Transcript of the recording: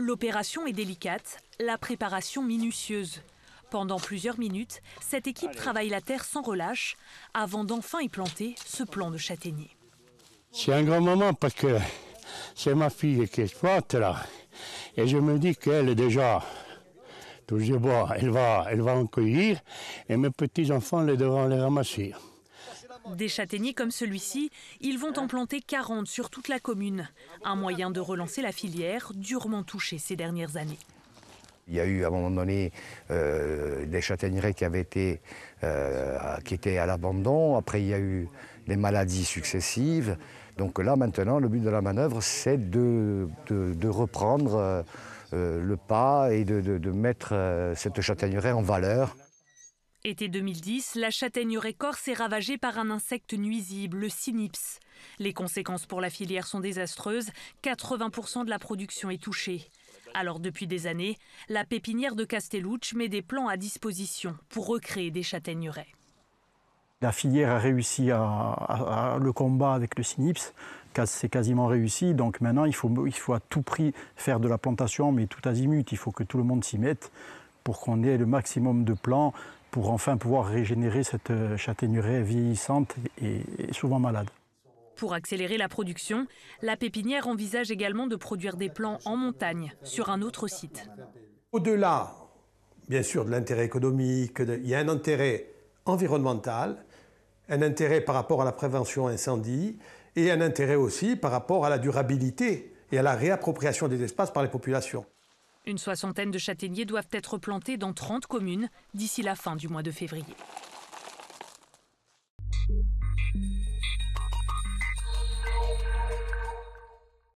L'opération est délicate, la préparation minutieuse. Pendant plusieurs minutes, cette équipe travaille la terre sans relâche avant d'enfin y planter ce plant de châtaignier. C'est un grand moment parce que c'est ma fille qui exploite là. Et je me dis qu'elle est déjà, tout ce bois, elle va, elle va en cueillir et mes petits-enfants les devront les ramasser. Des châtaigniers comme celui-ci, ils vont en planter 40 sur toute la commune. Un moyen de relancer la filière durement touchée ces dernières années. Il y a eu à un moment donné euh, des châtaigneraies qui été euh, qui étaient à l'abandon. Après, il y a eu des maladies successives. Donc là, maintenant, le but de la manœuvre, c'est de, reprendre euh, le pas et de, de mettre cette châtaigneraie en valeur. Été 2010, la châtaigneraie corse est ravagée par un insecte nuisible, le cynips. Les conséquences pour la filière sont désastreuses, 80% de la production est touchée. Alors depuis des années, la pépinière de Castellucci met des plans à disposition pour recréer des châtaigneraies. La filière a réussi à, le combat avec le cynips, c'est quasiment réussi. Donc maintenant, il faut à tout prix faire de la plantation, mais tout azimut, il faut que tout le monde s'y mette pour qu'on ait le maximum de plants pour enfin pouvoir régénérer cette euh, châtaigneraie vieillissante et souvent malade. Pour accélérer la production, la pépinière envisage également de produire des plants en montagne sur un autre site. Au-delà, bien sûr, de l'intérêt économique, il y a un intérêt environnemental, un intérêt par rapport à la prévention incendie et un intérêt aussi par rapport à la durabilité et à la réappropriation des espaces par les populations. Une soixantaine de châtaigniers doivent être plantés dans 30 communes d'ici la fin du mois de février.